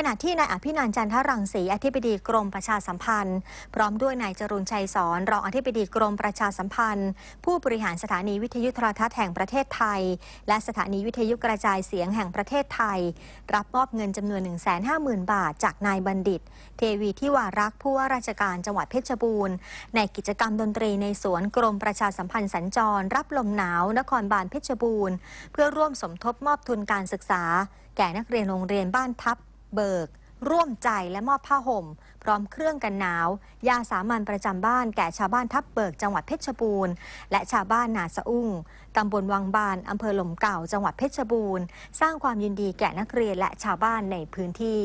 ขณะที่นายอภินันจันทรังสีอธิบดีกรมประชาสัมพันธ์ พร้อมด้วยนายจรุนชัยสอนรองอธิบดีกรมประชาสัมพันธ์ ผู้บริหารสถานีวิทยุโทรทัศน์แห่งประเทศไทย และสถานีวิทยุกระจายเสียงแห่งประเทศไทยรับมอบเงินจำนวน150,000 บาทจากนายบัณฑิต เทวีที่วารักผู้ว่าราชการจังหวัดเพชรบูรณ์ ในกิจกรรมดนตรีในสวนกรมประชาสัมพันธ์สัญจร รับลมหนาวนครบาลเพชรบูรณ์ เพื่อร่วมสมทบมอบทุนการศึกษา แก่นักเรียนโรงเรียนบ้านทับเบิกร่วมใจและมอบผ้าห่ม พร้อมเครื่องกันหนาวยาสามัญประจำบ้านแก่ชาวบ้านทับเบิกจังหวัดเพชรบูรณ์ และชาวบ้านนาสะอุ้งตำบลวังบานอำเภอหล่มเก่าจังหวัดเพชรบูรณ์ สร้างความยินดีแก่นักเรียนและชาวบ้านในพื้นที่